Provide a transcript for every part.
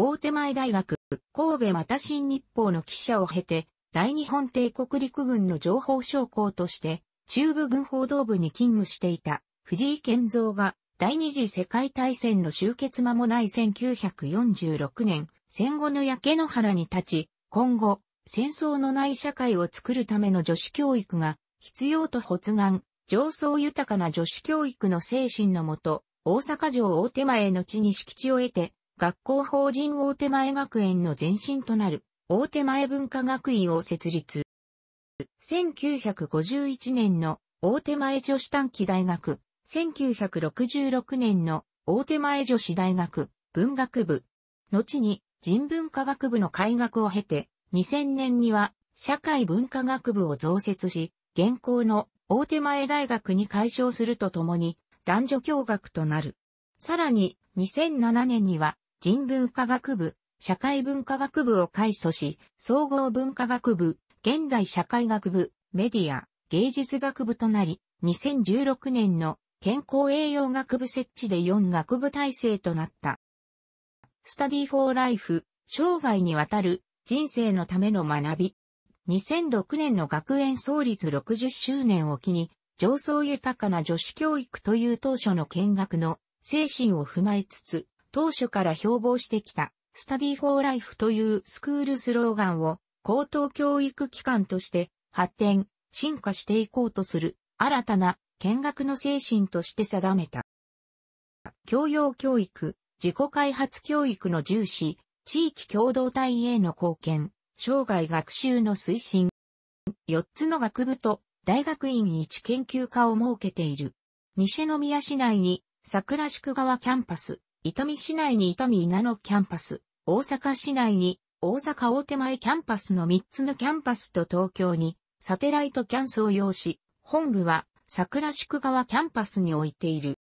大手前大学、神戸又新日報の記者を経て、大日本帝国陸軍の情報将校として、中部軍報道部に勤務していた藤井健三が、第二次世界大戦の終結間もない1946年、戦後の焼け野原に立ち、今後、戦争のない社会を作るための女子教育が必要と発願、上層豊かな女子教育の精神のもと、大阪城大手前の地に敷地を得て、学校法人大手前学園の前身となる大手前文化学院を設立。1951年の大手前女子短期大学、1966年の大手前女子大学文学部、後に人文科学部の開学を経て、2000年には社会文化学部を増設し、現行の大手前大学に解消するとともに男女共学となる。さらに2007年には人文科学部、社会文化学部を開祖し、総合文化学部、現代社会学部、メディア、芸術学部となり、2016年の健康栄養学部設置で4学部体制となった。スタディフォーライフ、生涯にわたる人生のための学び。2006年の学園創立60周年を機に、上層豊かな女子教育という当初の見学の精神を踏まえつつ、当初から標榜してきた、スタディフォーライフというスクールスローガンを高等教育機関として発展、進化していこうとする新たな見学の精神として定めた。教養教育、自己開発教育の重視、地域共同体への貢献、生涯学習の推進。4つの学部と大学院一研究科を設けている。西宮市内に桜宿川キャンパス、伊丹市内に伊丹稲のキャンパス、大阪市内に大阪大手前キャンパスの3つのキャンパスと東京にサテライトキャンスを要し、本部は桜宿川キャンパスに置いている。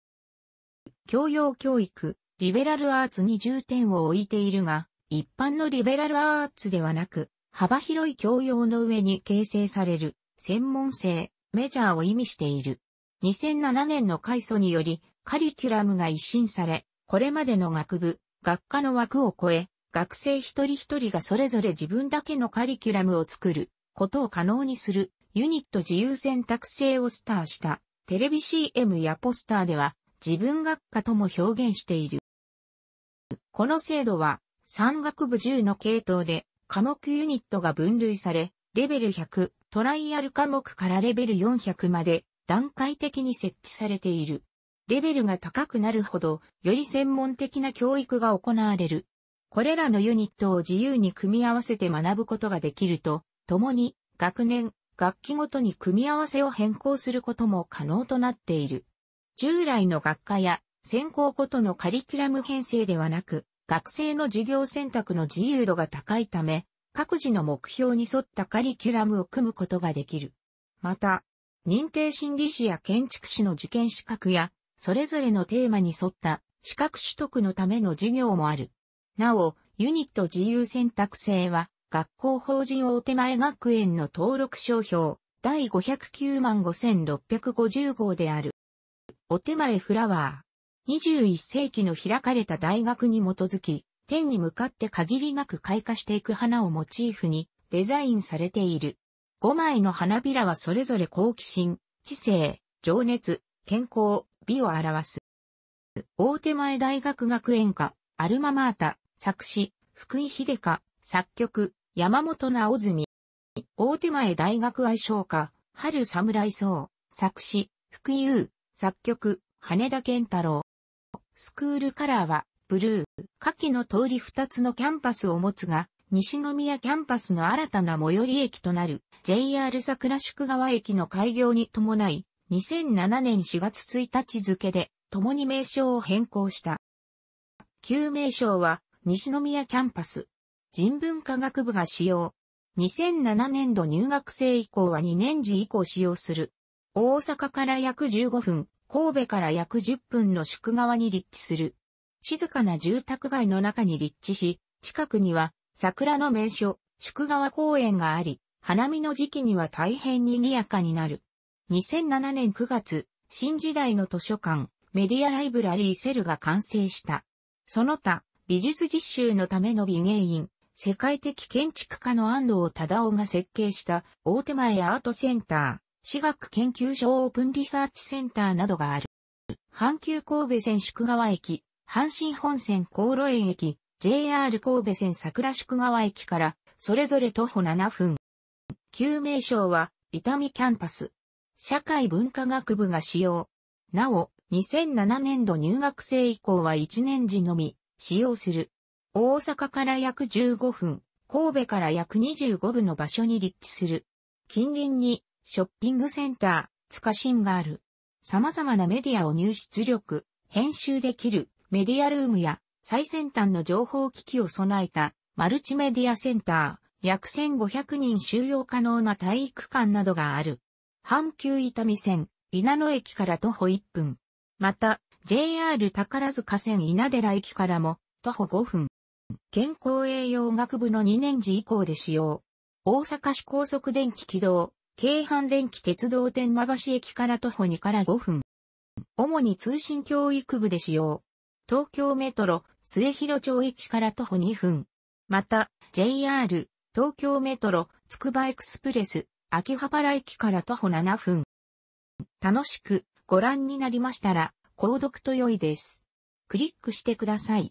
教養教育、リベラルアーツに重点を置いているが、一般のリベラルアーツではなく、幅広い教養の上に形成される、専門性、メジャーを意味している。2007年の改祖により、カリキュラムが一新され、これまでの学部、学科の枠を超え、学生一人一人がそれぞれ自分だけのカリキュラムを作ることを可能にするユニット自由選択制をスターした。テレビ CM やポスターでは自分学科とも表現している。この制度は山学部10の系統で科目ユニットが分類され、レベル100、トライアル科目からレベル400まで段階的に設置されている。レベルが高くなるほど、より専門的な教育が行われる。これらのユニットを自由に組み合わせて学ぶことができると、共に学年、学期ごとに組み合わせを変更することも可能となっている。従来の学科や専攻ごとのカリキュラム編成ではなく、学生の授業選択の自由度が高いため、各自の目標に沿ったカリキュラムを組むことができる。また、認定心理士や建築士の受験資格やそれぞれのテーマに沿った資格取得のための授業もある。なお、ユニット自由選択制は、学校法人大手前学園の登録商標、第509万5650号である。お手前フラワー。21世紀の開かれた大学に基づき、天に向かって限りなく開花していく花をモチーフにデザインされている。5枚の花びらはそれぞれ好奇心、知性、情熱、健康、美を表す。大手前大学学園科、アルママータ、作詞、福井秀香、作曲、山本直澄。大手前大学愛称歌、春侍僧、作詞、福井優、作曲、羽田健太郎。スクールカラーは、ブルー、下記の通り2つのキャンパスを持つが、西宮キャンパスの新たな最寄り駅となる JR 桜宿川駅の開業に伴い、2007年4月1日付で、共に名称を変更した。旧名称は、西宮キャンパス。人文科学部が使用。2007年度入学生以降は2年次以降使用する。大阪から約15分、神戸から約10分の宿川に立地する。静かな住宅街の中に立地し、近くには桜の名所、宿川公園があり、花見の時期には大変賑やかになる。2007年9月、新時代の図書館、メディアライブラリーセルが完成した。その他、美術実習のための美芸院、世界的建築家の安藤忠雄が設計した大手前アートセンター、私学研究所オープンリサーチセンターなどがある。阪急神戸線宿川駅、阪神本線高路園駅、JR 神戸線桜宿川駅から、それぞれ徒歩7分。旧名称は、伊丹キャンパス、社会文化学部が使用。なお、2007年度入学生以降は1年時のみ、使用する。大阪から約15分、神戸から約25分の場所に立地する。近隣に、ショッピングセンター、塚新がある。様々なメディアを入出力、編集できるメディアルームや最先端の情報機器を備えたマルチメディアセンター、約1500人収容可能な体育館などがある。阪急伊丹線、稲野駅から徒歩1分。また、JR 宝塚線稲寺駅からも徒歩5分。健康栄養学部の2年次以降で使用。大阪市高速電気軌道、京阪電気鉄道天間橋駅から徒歩2から5分。主に通信教育部で使用。東京メトロ、末広町駅から徒歩2分。また、JR、東京メトロ、つくばエクスプレス、秋葉原駅から徒歩7分。楽しくご覧になりましたら、購読と良いです。クリックしてください。